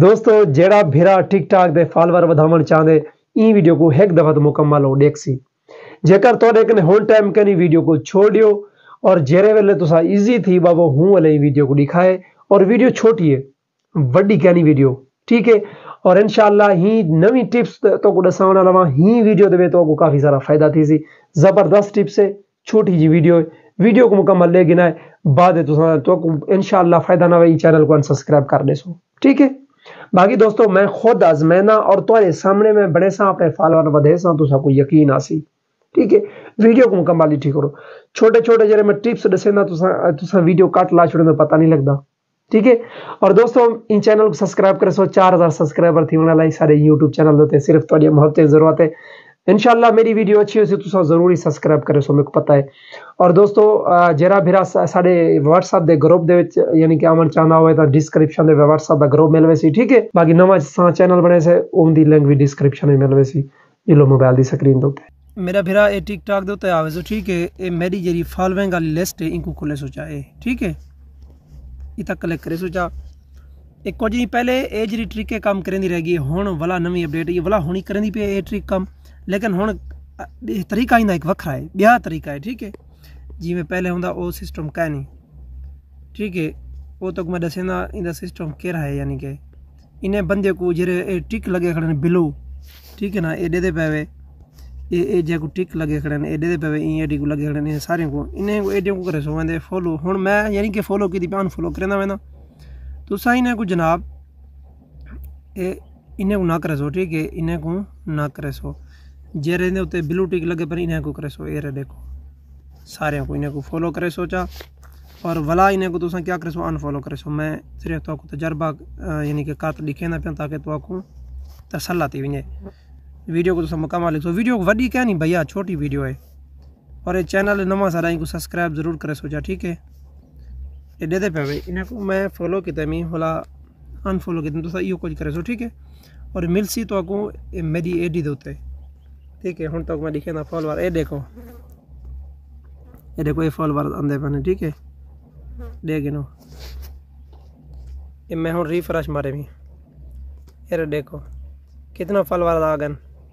दोस्तों जेड़ा भेरा ठीक ठाक दे फॉलोअर वधावण चाहंदे ई वीडियो को एक दफ़ा तो मुकम्मल हो डेक्सी जेकर तो ने होल टाइम कनी वीडियो को छोड़ दियो और जेरे वेले तुसा इजी थी बाबो हूँ वाले वीडियो को दिखाए और वीडियो छोटी है वड्डी कहनी वीडियो ठीक है और इनशाला ही नवी टिप्स तो को दसावण लवा ही वीडियो देवे तो को काफ़ी सारा फ़ायदा थी सी ज़बरदस्त टिप्स है छोटी जी वीडियो है वीडियो को मुकम्मल ले गिनाए बाद तो इनशाला फ़ायदा ना हुआ चैनल को अनसब्सक्राइब कर देसो ठीक है बाकी दोस्तों मैं खुद आजमैना और तुम्हारे सामने मैं बड़े सा अपने फॉलोअर वधेसा तो यकीन आसी ठीक है वीडियो को मुकम्मल ही ठीक करो छोटे छोटे जरे मैं टिप्स ॾिसंदा तुसां वीडियो कट ला छॾींदो पता नहीं लगता ठीक है और दोस्तों इन चैनल को सब्सक्राइब करे सो चार हज़ार सब्सक्राइबर थी सारे यूट्यूब चैनल ते सिर्फ़ु थोरी ज़रूरत है इनशाला मेरी वीडियो अच्छी होगी तो जरूरी सबसक्राइब करो सो मेरे को पता है और दोस्तों जरा बिरा साढ़े व्हाट्सएप के ग्रुप ਦੇ ਵਿੱਚ ਯਾਨੀ ਕਿ ਆਉਣ ਚਾਹਨਾ ਹੋਵੇ ਤਾਂ ਡਿਸਕ੍ਰਿਪਸ਼ਨ ਦੇ WhatsApp ਦਾ ਗਰੁੱਪ ਮਿਲਵੇ ਸੀ ਠੀਕ ਹੈ ਬਾਕੀ ਨਵਾਂ ਸਾ ਚੈਨਲ ਬਣੇ ਸੇ ਉਹਦੀ ਲਿੰਕ ਵੀ ਡਿਸਕ੍ਰਿਪਸ਼ਨ ਵਿੱਚ ਮਿਲਵੇ ਸੀ मेरा भरा ये टिक टाक दो आवे सो ठीक है मेरी जी फॉलोइंग वाली लिस्ट है इनको खुले सोचा है ठीक है इतना कलेक्ट करे सोचा एक कुछ ही पहले ये जी ट्रिक कम करें रहेगी हूँ वाला नवी अपडेट ये वाला हूँ ही करें पे ये ट्रिक कम लेकिन हम तरीक़ा इन एक वखरा है बिहार तरीक़ा है ठीक है में पहले हूंदा उहो सिस्टम नहीं ठीक है वो तो मैं दसेंदा इंदा सिस्टम कहरा है यानी कि इन्हें बंदे को जे टिक लगे खड़े बिलो ठीक है ना एडे दे पवे ए ए टिक लगे खड़े एडे दे पवे इएं एडी को लगे खड़े ने सारे को इन्हें को एडे को करे सोवेंदे फॉलो हुन मैं यानी कि फॉलो की अन फॉलो करेंदा तो तुसा इन्हें को जनाब ए इन्हें को ना करे सो ठीक है इन्हें को ना करे सो जे रहने उते ब्लू टिक लगे पर इन्हें को करे सो एरे देखो सारे को इन्हें को फॉलो करे सोचा और वला इन्हें को तुसा क्या करे सो अनफॉलो करे सो मैं सिर्फ तो तजर्बा यानी कि कात लिखे ना पे ताकि तो को तसल्ला थी वने वीडियो को तुसा लिख सो वीडियो वडी क्या नहीं भैया छोटी वीडियो है और ये चैनल नवा सारा इनको सब्सक्राइब जरूर करे सोचा ठीक है ये दे पे भाई इन्हें को मैं फॉलो किते मी भला अनफॉलो किते तुसा यो कुछ करे सो ठीक है और मिलसी तो को मेरी एडी दे ठीक है हूँ तक तो मैं लिखे ना फॉल बार ये देखो ये देखो ये फॉल बार अंदर पाने ठीक है देख नो ये मैं हूँ रिफ्रेश मारे भी ये देखो कितना फल आ गए